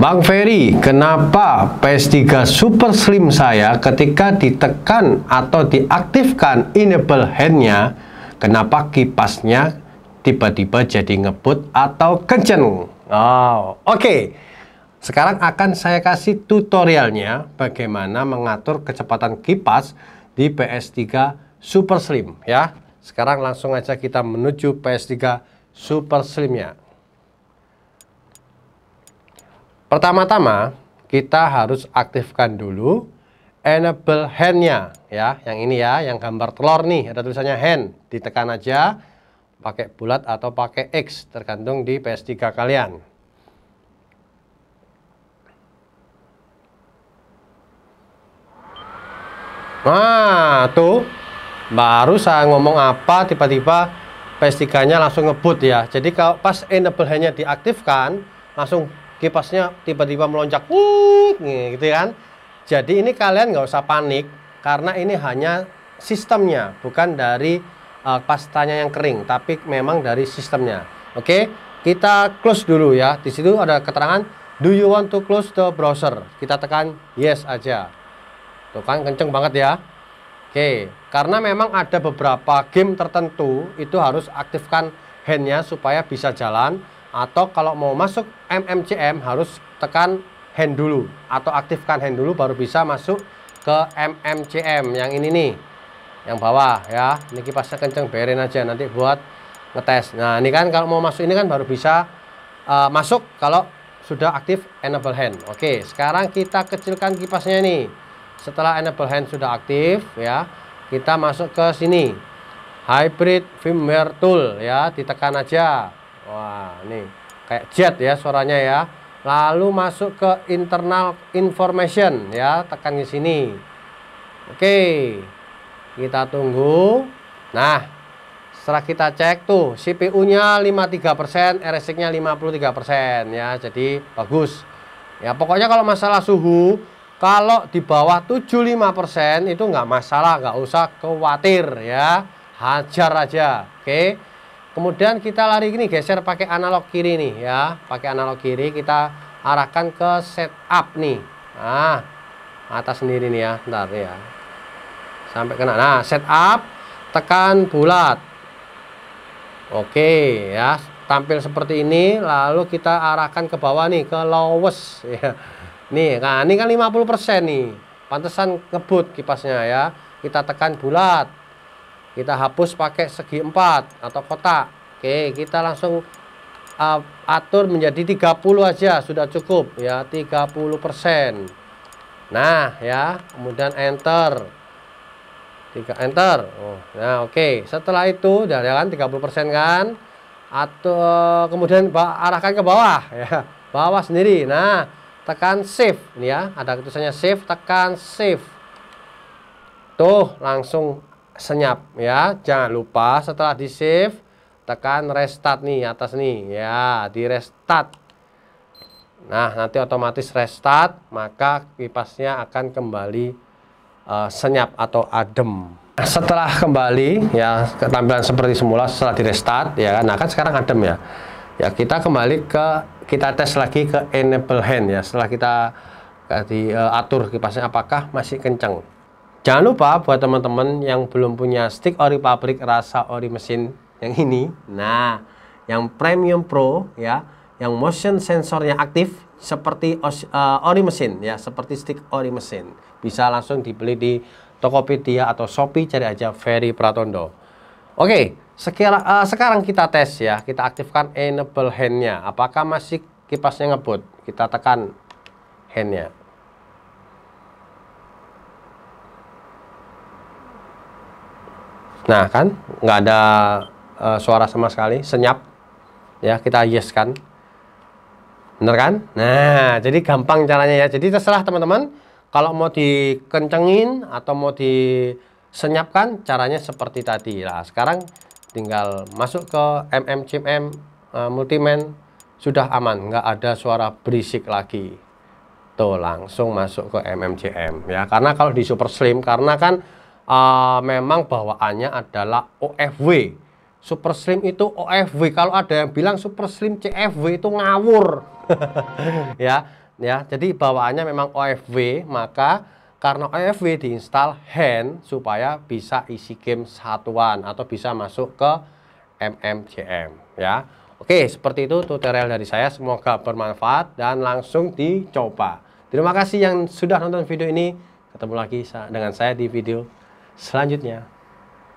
Bang Ferry, kenapa PS3 Super Slim saya ketika ditekan atau diaktifkan enable handnya, kenapa kipasnya tiba-tiba jadi ngebut atau kenceng? Oh, oke. Okay. Sekarang akan saya kasih tutorialnya bagaimana mengatur kecepatan kipas di PS3 Super Slim ya. Sekarang langsung aja kita menuju PS3 Super Slimnya. Pertama-tama kita harus aktifkan dulu enable hand ya, yang ini ya, yang gambar telur nih, ada tulisannya hand, ditekan aja pakai bulat atau pakai X tergantung di PS3 kalian. Nah, tuh baru saya ngomong apa tiba-tiba PS3-nya langsung ngebut ya. Jadi kalau pas enable hand diaktifkan, langsung kipasnya tiba-tiba melonjak gitu ya kan jadi ini kalian nggak usah panik karena ini hanya sistemnya bukan dari uh, pastanya yang kering tapi memang dari sistemnya oke kita close dulu ya di situ ada keterangan do you want to close the browser kita tekan yes aja tuh kan kenceng banget ya oke karena memang ada beberapa game tertentu itu harus aktifkan handnya supaya bisa jalan atau kalau mau masuk MMCM harus tekan hand dulu atau aktifkan hand dulu baru bisa masuk ke MMCM yang ini nih yang bawah ya ini kipasnya kenceng berin aja nanti buat ngetes nah ini kan kalau mau masuk ini kan baru bisa uh, masuk kalau sudah aktif enable hand oke sekarang kita kecilkan kipasnya nih setelah enable hand sudah aktif ya kita masuk ke sini hybrid firmware tool ya ditekan aja Wah, nih kayak jet ya suaranya ya. Lalu masuk ke internal information ya, tekan di sini. Oke. Kita tunggu. Nah, setelah kita cek tuh CPU-nya 53%, RSC-nya 53% ya. Jadi bagus. Ya, pokoknya kalau masalah suhu kalau di bawah 75% itu nggak masalah, nggak usah khawatir ya. Hajar aja. Oke. Kemudian kita lari gini, geser pakai analog kiri nih ya. Pakai analog kiri kita arahkan ke setup nih. Nah, atas sendiri nih ya, ntar ya. Sampai kena. Nah, setup tekan bulat. Oke ya, tampil seperti ini lalu kita arahkan ke bawah nih ke lowest ya. Nih, nah ini kan 50% nih. Pantesan ngebut kipasnya ya. Kita tekan bulat kita hapus pakai segi empat atau kotak oke kita langsung uh, atur menjadi 30 aja sudah cukup ya 30% nah ya kemudian enter tiga enter oh, nah oke okay. setelah itu dari ya, ya kan, tiga kan 30% kan atau kemudian arahkan ke bawah ya bawah sendiri nah tekan shift ya ada tulisannya shift tekan shift tuh langsung senyap ya. Jangan lupa setelah di save tekan restart nih atas nih ya, di restart. Nah, nanti otomatis restart, maka kipasnya akan kembali uh, senyap atau adem. Nah, setelah kembali ya tampilan seperti semula setelah di restart ya kan. Nah, kan sekarang adem ya. Ya, kita kembali ke kita tes lagi ke enable hand ya. Setelah kita eh, diatur uh, kipasnya apakah masih kencang. Jangan lupa buat teman-teman yang belum punya stick ori pabrik rasa ori mesin yang ini. Nah, yang Premium Pro ya, yang motion sensornya aktif seperti eh, ori mesin ya, seperti stick ori mesin. Bisa langsung dibeli di Tokopedia atau Shopee cari aja Ferry Pratondo. Oke, sekira, uh, sekarang kita tes ya. Kita aktifkan enable handnya. Apakah masih kipasnya ngebut? Kita tekan handnya. Nah kan nggak ada uh, suara sama sekali, senyap. Ya kita yes kan. Bener kan? Nah jadi gampang caranya ya. Jadi terserah teman-teman kalau mau dikencengin atau mau disenyapkan caranya seperti tadi. lah. sekarang tinggal masuk ke MMCM CMM uh, eh, Multiman sudah aman, nggak ada suara berisik lagi. Tuh langsung masuk ke MMCM ya. Karena kalau di super slim karena kan uh, memang bawaannya adalah OFW. Super Slim itu OFW. Kalau ada yang bilang Super Slim CFW itu ngawur. ya, ya. Jadi bawaannya memang OFW, maka karena OFW diinstal hand supaya bisa isi game satuan atau bisa masuk ke MMCM ya. Oke, seperti itu tutorial dari saya. Semoga bermanfaat dan langsung dicoba. Terima kasih yang sudah nonton video ini. Ketemu lagi dengan saya di video selanjutnya.